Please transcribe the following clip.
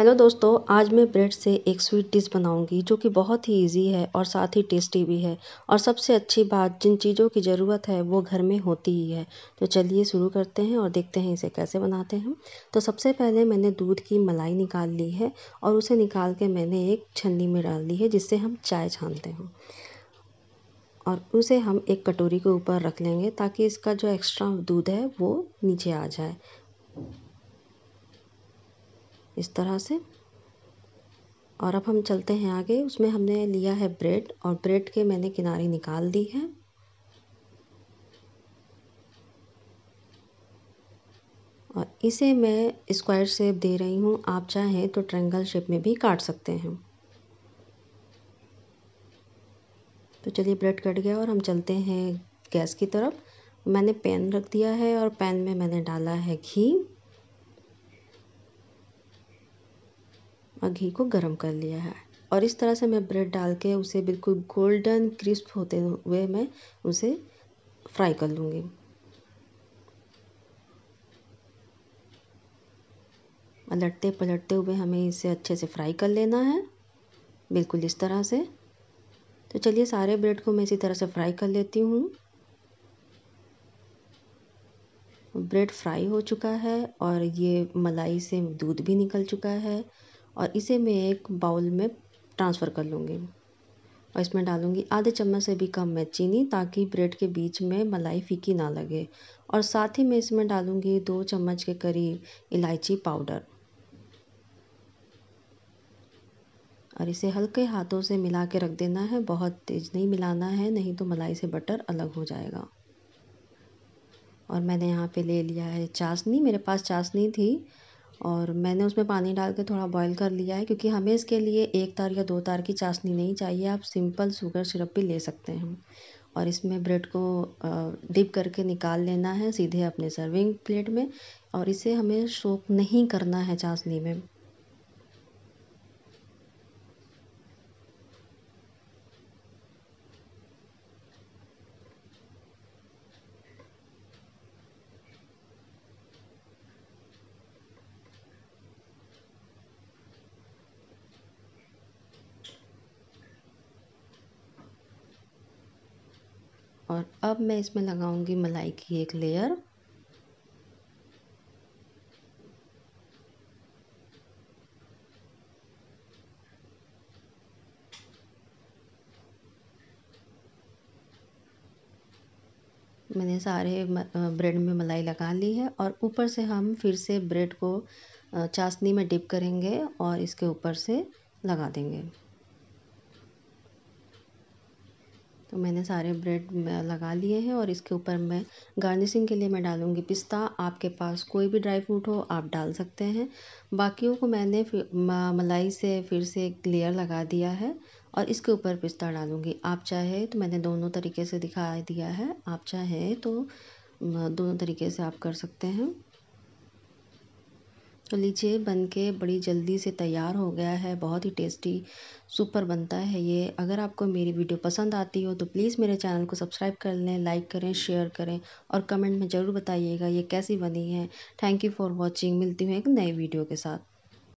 hello दोस्तों आज मैं ब्रेड से एक स्वीट डिश बनाऊंगी जो कि बहुत ही इजी है और साथ ही टेस्टी भी है और सबसे अच्छी बात जिन चीज़ों की ज़रूरत है वो घर में होती ही है तो चलिए शुरू करते हैं और देखते हैं इसे कैसे बनाते हैं तो सबसे पहले मैंने दूध की मलाई निकाल ली है और उसे निकाल के मैंने एक छन्नी में डाल ली है जिससे हम चाय छानते हैं और उसे हम एक कटोरी के ऊपर रख लेंगे ताकि इसका जो एक्स्ट्रा दूध है वो नीचे आ जाए इस तरह से और अब हम चलते हैं आगे उसमें हमने लिया है ब्रेड और ब्रेड के मैंने किनारे निकाल दी है और इसे मैं स्क्वायर शेप दे रही हूँ आप चाहें तो ट्रेंगल शेप में भी काट सकते हैं तो चलिए ब्रेड कट गया और हम चलते हैं गैस की तरफ मैंने पैन रख दिया है और पैन में मैंने डाला है घी और घी को गर्म कर लिया है और इस तरह से मैं ब्रेड डाल के उसे बिल्कुल गोल्डन क्रिस्प होते हुए मैं उसे फ्राई कर लूँगी पलटते पलटते हुए हमें इसे अच्छे से फ्राई कर लेना है बिल्कुल इस तरह से तो चलिए सारे ब्रेड को मैं इसी तरह से फ्राई कर लेती हूँ ब्रेड फ्राई हो चुका है और ये मलाई से दूध भी निकल चुका है और इसे मैं एक बाउल में ट्रांसफ़र कर लूँगी और इसमें डालूँगी आधे चम्मच से भी कम मैं चीनी ताकि ब्रेड के बीच में मलाई फीकी ना लगे और साथ ही मैं इसमें डालूँगी दो चम्मच के करीब इलायची पाउडर और इसे हल्के हाथों से मिला के रख देना है बहुत तेज़ नहीं मिलाना है नहीं तो मलाई से बटर अलग हो जाएगा और मैंने यहाँ पे ले लिया है चाशनी मेरे पास चाशनी थी और मैंने उसमें पानी डाल के थोड़ा बॉईल कर लिया है क्योंकि हमें इसके लिए एक तार या दो तार की चाशनी नहीं चाहिए आप सिंपल शुगर सिरप भी ले सकते हैं और इसमें ब्रेड को डिप करके निकाल लेना है सीधे अपने सर्विंग प्लेट में और इसे हमें सोक नहीं करना है चाशनी में और अब मैं इसमें लगाऊंगी मलाई की एक लेयर मैंने सारे ब्रेड में मलाई लगा ली है और ऊपर से हम फिर से ब्रेड को चाशनी में डिप करेंगे और इसके ऊपर से लगा देंगे तो मैंने सारे ब्रेड लगा लिए हैं और इसके ऊपर मैं गार्निशिंग के लिए मैं डालूँगी पिस्ता आपके पास कोई भी ड्राई फ्रूट हो आप डाल सकते हैं बाकियों को मैंने मलाई से फिर से एक लेयर लगा दिया है और इसके ऊपर पिस्ता डालूँगी आप चाहे तो मैंने दोनों तरीके से दिखा दिया है आप चाहे तो दोनों तरीके से आप कर सकते हैं तो लीजिए बनके बड़ी जल्दी से तैयार हो गया है बहुत ही टेस्टी सुपर बनता है ये अगर आपको मेरी वीडियो पसंद आती हो तो प्लीज़ मेरे चैनल को सब्सक्राइब कर लें लाइक करें शेयर करें और कमेंट में ज़रूर बताइएगा ये कैसी बनी है थैंक यू फॉर वॉचिंग मिलती हूँ एक नए वीडियो के साथ